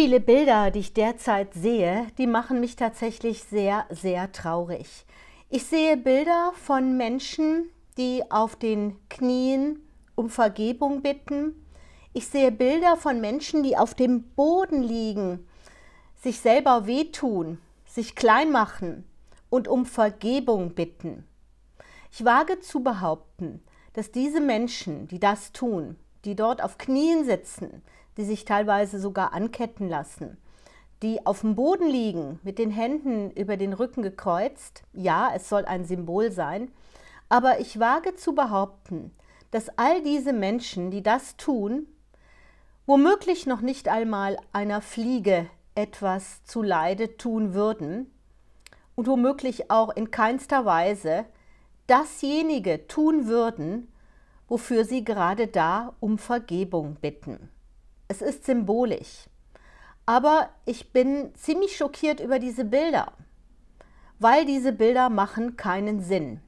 viele Bilder, die ich derzeit sehe, die machen mich tatsächlich sehr, sehr traurig. Ich sehe Bilder von Menschen, die auf den Knien um Vergebung bitten. Ich sehe Bilder von Menschen, die auf dem Boden liegen, sich selber wehtun, sich klein machen und um Vergebung bitten. Ich wage zu behaupten, dass diese Menschen, die das tun, die dort auf Knien sitzen, die sich teilweise sogar anketten lassen, die auf dem Boden liegen, mit den Händen über den Rücken gekreuzt. Ja, es soll ein Symbol sein, aber ich wage zu behaupten, dass all diese Menschen, die das tun, womöglich noch nicht einmal einer Fliege etwas zu Leide tun würden und womöglich auch in keinster Weise dasjenige tun würden, wofür sie gerade da um Vergebung bitten. Es ist symbolisch. Aber ich bin ziemlich schockiert über diese Bilder, weil diese Bilder machen keinen Sinn.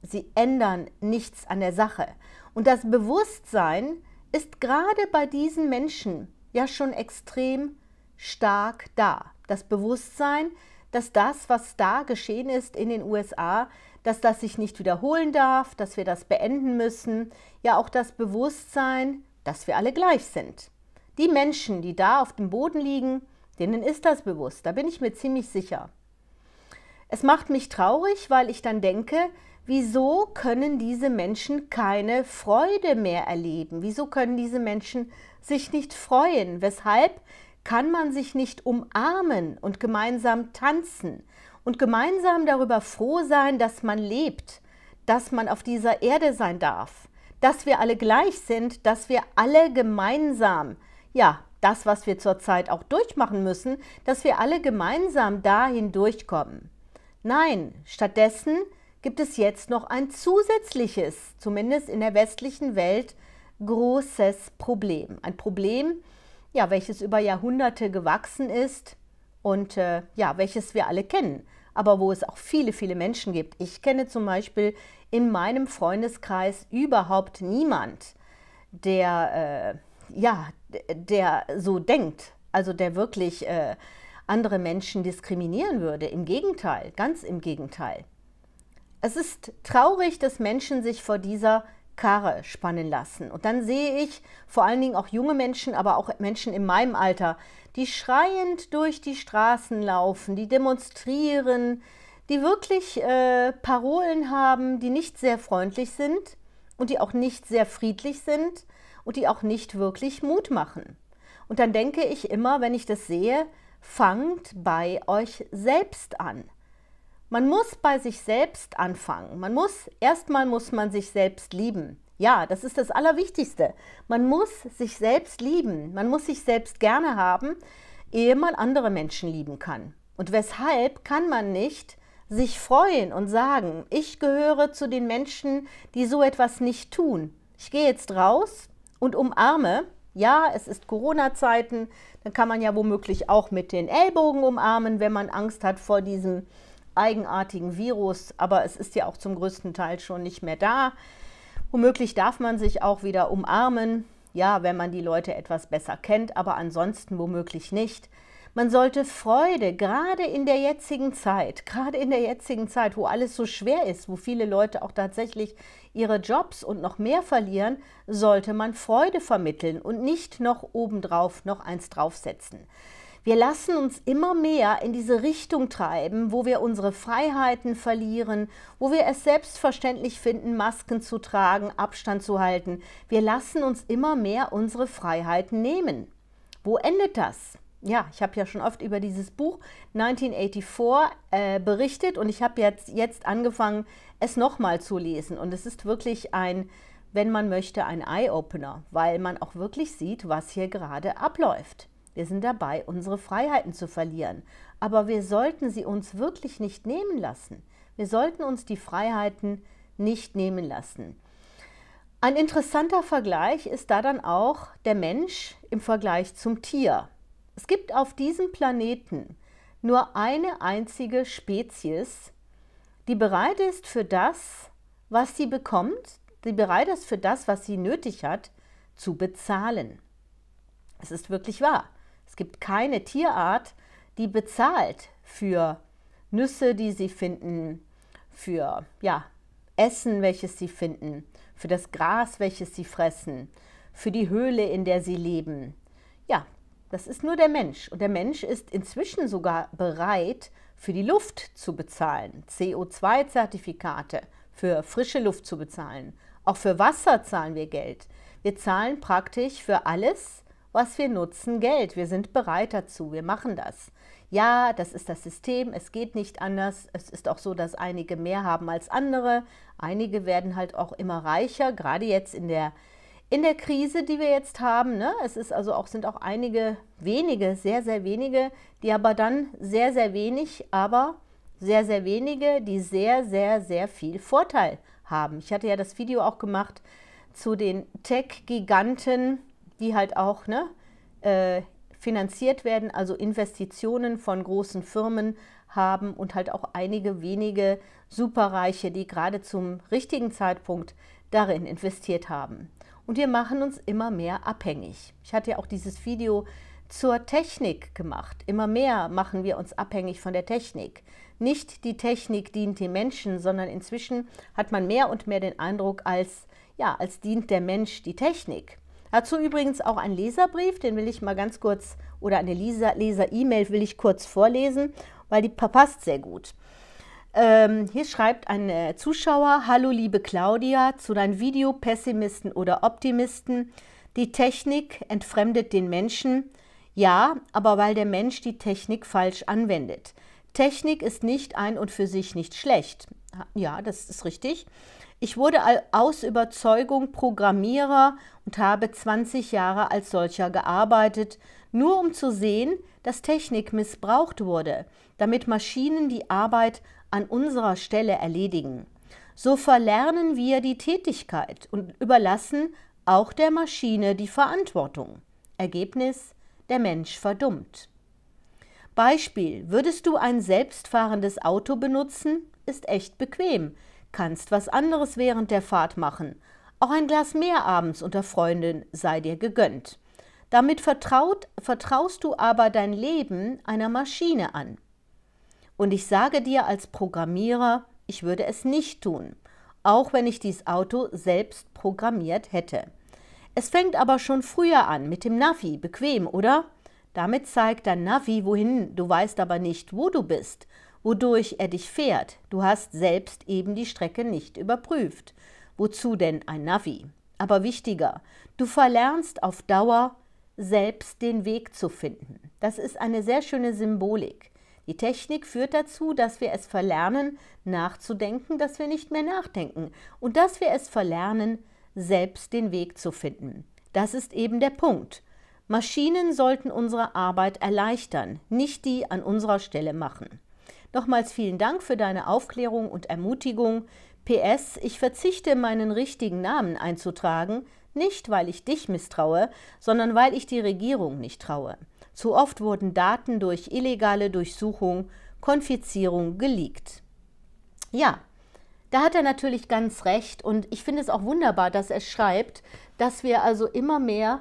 Sie ändern nichts an der Sache. Und das Bewusstsein ist gerade bei diesen Menschen ja schon extrem stark da. Das Bewusstsein, dass das, was da geschehen ist in den USA, dass das sich nicht wiederholen darf, dass wir das beenden müssen, ja auch das Bewusstsein, dass wir alle gleich sind. Die Menschen, die da auf dem Boden liegen, denen ist das bewusst, da bin ich mir ziemlich sicher. Es macht mich traurig, weil ich dann denke, wieso können diese Menschen keine Freude mehr erleben? Wieso können diese Menschen sich nicht freuen? Weshalb kann man sich nicht umarmen und gemeinsam tanzen und gemeinsam darüber froh sein, dass man lebt, dass man auf dieser Erde sein darf, dass wir alle gleich sind, dass wir alle gemeinsam ja, das, was wir zurzeit auch durchmachen müssen, dass wir alle gemeinsam dahin durchkommen. Nein, stattdessen gibt es jetzt noch ein zusätzliches, zumindest in der westlichen Welt, großes Problem. Ein Problem, ja, welches über Jahrhunderte gewachsen ist und äh, ja, welches wir alle kennen, aber wo es auch viele, viele Menschen gibt. Ich kenne zum Beispiel in meinem Freundeskreis überhaupt niemand, der äh, ja, der so denkt, also der wirklich äh, andere Menschen diskriminieren würde. Im Gegenteil, ganz im Gegenteil. Es ist traurig, dass Menschen sich vor dieser Karre spannen lassen. Und dann sehe ich vor allen Dingen auch junge Menschen, aber auch Menschen in meinem Alter, die schreiend durch die Straßen laufen, die demonstrieren, die wirklich äh, Parolen haben, die nicht sehr freundlich sind und die auch nicht sehr friedlich sind und die auch nicht wirklich Mut machen. Und dann denke ich immer, wenn ich das sehe, fangt bei euch selbst an. Man muss bei sich selbst anfangen. Man muss erstmal muss man sich selbst lieben. Ja, das ist das Allerwichtigste. Man muss sich selbst lieben. Man muss sich selbst gerne haben, ehe man andere Menschen lieben kann. Und weshalb kann man nicht sich freuen und sagen, ich gehöre zu den Menschen, die so etwas nicht tun. Ich gehe jetzt raus und umarme, ja, es ist Corona-Zeiten, dann kann man ja womöglich auch mit den Ellbogen umarmen, wenn man Angst hat vor diesem eigenartigen Virus, aber es ist ja auch zum größten Teil schon nicht mehr da. Womöglich darf man sich auch wieder umarmen, ja, wenn man die Leute etwas besser kennt, aber ansonsten womöglich nicht. Man sollte Freude, gerade in der jetzigen Zeit, gerade in der jetzigen Zeit, wo alles so schwer ist, wo viele Leute auch tatsächlich ihre Jobs und noch mehr verlieren, sollte man Freude vermitteln und nicht noch obendrauf noch eins draufsetzen. Wir lassen uns immer mehr in diese Richtung treiben, wo wir unsere Freiheiten verlieren, wo wir es selbstverständlich finden, Masken zu tragen, Abstand zu halten. Wir lassen uns immer mehr unsere Freiheiten nehmen. Wo endet das? ja, ich habe ja schon oft über dieses Buch 1984 äh, berichtet und ich habe jetzt, jetzt angefangen, es nochmal zu lesen. Und es ist wirklich ein, wenn man möchte, ein Eye-Opener, weil man auch wirklich sieht, was hier gerade abläuft. Wir sind dabei, unsere Freiheiten zu verlieren. Aber wir sollten sie uns wirklich nicht nehmen lassen. Wir sollten uns die Freiheiten nicht nehmen lassen. Ein interessanter Vergleich ist da dann auch der Mensch im Vergleich zum Tier. Es gibt auf diesem Planeten nur eine einzige Spezies, die bereit ist für das, was sie bekommt, die bereit ist für das, was sie nötig hat, zu bezahlen. Es ist wirklich wahr. Es gibt keine Tierart, die bezahlt für Nüsse, die sie finden, für ja, Essen, welches sie finden, für das Gras, welches sie fressen, für die Höhle, in der sie leben. Ja, das ist nur der Mensch. Und der Mensch ist inzwischen sogar bereit, für die Luft zu bezahlen, CO2-Zertifikate für frische Luft zu bezahlen. Auch für Wasser zahlen wir Geld. Wir zahlen praktisch für alles, was wir nutzen, Geld. Wir sind bereit dazu, wir machen das. Ja, das ist das System, es geht nicht anders. Es ist auch so, dass einige mehr haben als andere. Einige werden halt auch immer reicher, gerade jetzt in der in der Krise, die wir jetzt haben, ne, es ist also auch, sind auch einige wenige, sehr, sehr wenige, die aber dann sehr, sehr wenig, aber sehr, sehr wenige, die sehr, sehr, sehr viel Vorteil haben. Ich hatte ja das Video auch gemacht zu den Tech-Giganten, die halt auch ne, äh, finanziert werden, also Investitionen von großen Firmen haben und halt auch einige wenige Superreiche, die gerade zum richtigen Zeitpunkt darin investiert haben und wir machen uns immer mehr abhängig. Ich hatte ja auch dieses Video zur Technik gemacht. Immer mehr machen wir uns abhängig von der Technik. Nicht die Technik dient dem Menschen, sondern inzwischen hat man mehr und mehr den Eindruck, als, ja, als dient der Mensch die Technik. Dazu übrigens auch ein Leserbrief, den will ich mal ganz kurz, oder eine Leser-E-Mail will ich kurz vorlesen, weil die passt sehr gut. Ähm, hier schreibt ein äh, Zuschauer, hallo liebe Claudia, zu deinem Video Pessimisten oder Optimisten. Die Technik entfremdet den Menschen, ja, aber weil der Mensch die Technik falsch anwendet. Technik ist nicht ein und für sich nicht schlecht. Ja, das ist richtig. Ich wurde aus Überzeugung Programmierer und habe 20 Jahre als solcher gearbeitet, nur um zu sehen, dass Technik missbraucht wurde, damit Maschinen die Arbeit an unserer Stelle erledigen. So verlernen wir die Tätigkeit und überlassen auch der Maschine die Verantwortung. Ergebnis, der Mensch verdummt. Beispiel, würdest du ein selbstfahrendes Auto benutzen? Ist echt bequem. Kannst was anderes während der Fahrt machen. Auch ein Glas mehr abends unter Freundin sei dir gegönnt. Damit vertraut, vertraust du aber dein Leben einer Maschine an. Und ich sage dir als Programmierer, ich würde es nicht tun, auch wenn ich dieses Auto selbst programmiert hätte. Es fängt aber schon früher an mit dem Navi, bequem, oder? Damit zeigt dein Navi wohin, du weißt aber nicht, wo du bist, wodurch er dich fährt. Du hast selbst eben die Strecke nicht überprüft. Wozu denn ein Navi? Aber wichtiger, du verlernst auf Dauer selbst den Weg zu finden. Das ist eine sehr schöne Symbolik. Die Technik führt dazu, dass wir es verlernen, nachzudenken, dass wir nicht mehr nachdenken und dass wir es verlernen, selbst den Weg zu finden. Das ist eben der Punkt. Maschinen sollten unsere Arbeit erleichtern, nicht die an unserer Stelle machen. Nochmals vielen Dank für deine Aufklärung und Ermutigung. PS, ich verzichte, meinen richtigen Namen einzutragen, nicht weil ich dich misstraue, sondern weil ich die Regierung nicht traue. Zu oft wurden Daten durch illegale Durchsuchung, Konfizierung geleakt. Ja, da hat er natürlich ganz recht und ich finde es auch wunderbar, dass er schreibt, dass wir also immer mehr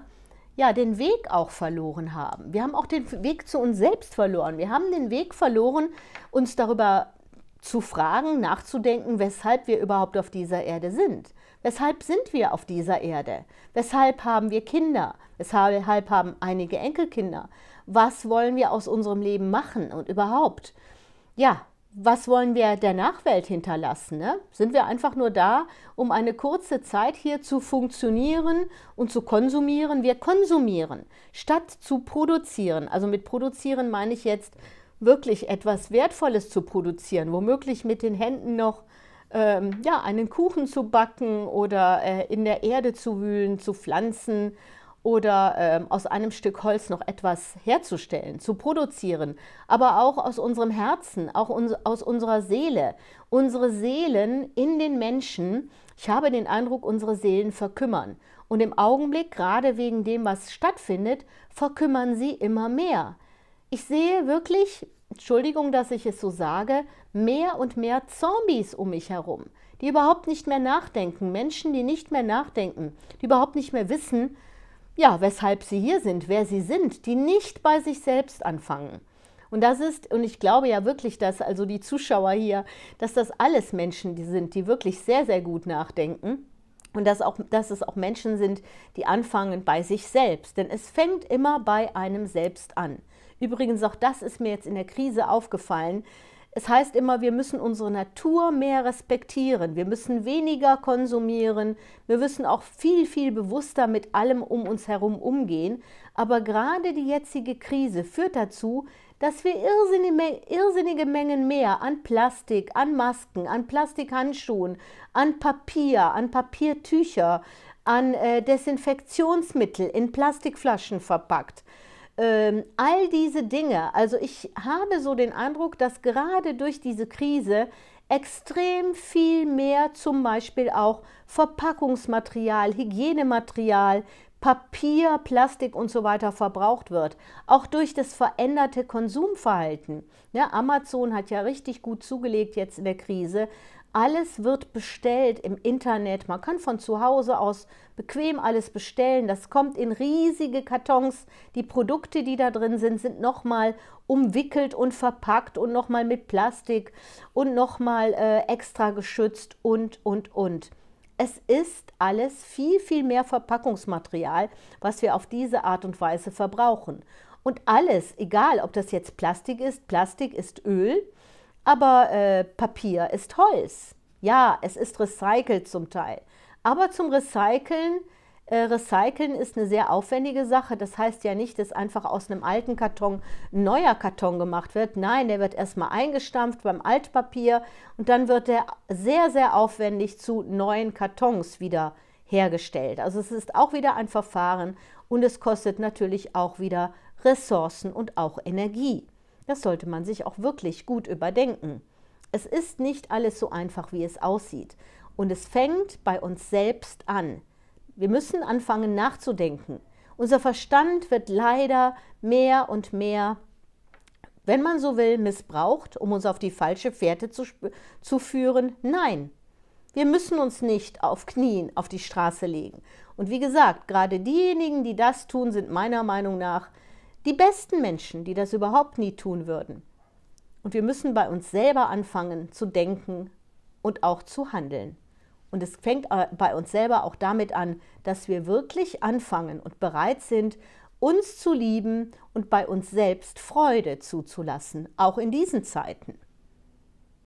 ja, den Weg auch verloren haben. Wir haben auch den Weg zu uns selbst verloren. Wir haben den Weg verloren, uns darüber zu fragen, nachzudenken, weshalb wir überhaupt auf dieser Erde sind. Weshalb sind wir auf dieser Erde? Weshalb haben wir Kinder? Weshalb haben einige Enkelkinder? Was wollen wir aus unserem Leben machen und überhaupt? Ja, was wollen wir der Nachwelt hinterlassen? Ne? Sind wir einfach nur da, um eine kurze Zeit hier zu funktionieren und zu konsumieren? Wir konsumieren, statt zu produzieren. Also mit produzieren meine ich jetzt wirklich etwas Wertvolles zu produzieren, womöglich mit den Händen noch ähm, ja, einen Kuchen zu backen oder äh, in der Erde zu wühlen, zu pflanzen oder ähm, aus einem Stück Holz noch etwas herzustellen, zu produzieren, aber auch aus unserem Herzen, auch uns, aus unserer Seele, unsere Seelen in den Menschen. Ich habe den Eindruck, unsere Seelen verkümmern. Und im Augenblick, gerade wegen dem, was stattfindet, verkümmern sie immer mehr. Ich sehe wirklich, Entschuldigung, dass ich es so sage, mehr und mehr Zombies um mich herum, die überhaupt nicht mehr nachdenken, Menschen, die nicht mehr nachdenken, die überhaupt nicht mehr wissen, ja, weshalb sie hier sind, wer sie sind, die nicht bei sich selbst anfangen. Und das ist, und ich glaube ja wirklich, dass also die Zuschauer hier, dass das alles Menschen sind, die wirklich sehr, sehr gut nachdenken. Und dass, auch, dass es auch Menschen sind, die anfangen bei sich selbst. Denn es fängt immer bei einem selbst an. Übrigens, auch das ist mir jetzt in der Krise aufgefallen. Es heißt immer, wir müssen unsere Natur mehr respektieren, wir müssen weniger konsumieren, wir müssen auch viel, viel bewusster mit allem um uns herum umgehen. Aber gerade die jetzige Krise führt dazu, dass wir irrsinnige Mengen mehr an Plastik, an Masken, an Plastikhandschuhen, an Papier, an Papiertücher, an äh, Desinfektionsmittel in Plastikflaschen verpackt, ähm, all diese Dinge, also ich habe so den Eindruck, dass gerade durch diese Krise extrem viel mehr zum Beispiel auch Verpackungsmaterial, Hygienematerial, Papier, Plastik und so weiter verbraucht wird. Auch durch das veränderte Konsumverhalten. Ja, Amazon hat ja richtig gut zugelegt jetzt in der Krise, alles wird bestellt im Internet. Man kann von zu Hause aus bequem alles bestellen. Das kommt in riesige Kartons. Die Produkte, die da drin sind, sind nochmal umwickelt und verpackt und nochmal mit Plastik und nochmal äh, extra geschützt und, und, und. Es ist alles viel, viel mehr Verpackungsmaterial, was wir auf diese Art und Weise verbrauchen. Und alles, egal ob das jetzt Plastik ist, Plastik ist Öl, aber äh, Papier ist Holz. Ja, es ist recycelt zum Teil. Aber zum Recyceln, äh, Recyceln ist eine sehr aufwendige Sache. Das heißt ja nicht, dass einfach aus einem alten Karton ein neuer Karton gemacht wird. Nein, der wird erstmal eingestampft beim Altpapier und dann wird er sehr, sehr aufwendig zu neuen Kartons wieder hergestellt. Also es ist auch wieder ein Verfahren und es kostet natürlich auch wieder Ressourcen und auch Energie. Das sollte man sich auch wirklich gut überdenken. Es ist nicht alles so einfach, wie es aussieht. Und es fängt bei uns selbst an. Wir müssen anfangen nachzudenken. Unser Verstand wird leider mehr und mehr, wenn man so will, missbraucht, um uns auf die falsche Fährte zu, zu führen. Nein, wir müssen uns nicht auf Knien auf die Straße legen. Und wie gesagt, gerade diejenigen, die das tun, sind meiner Meinung nach die besten Menschen, die das überhaupt nie tun würden. Und wir müssen bei uns selber anfangen zu denken und auch zu handeln. Und es fängt äh, bei uns selber auch damit an, dass wir wirklich anfangen und bereit sind, uns zu lieben und bei uns selbst Freude zuzulassen, auch in diesen Zeiten.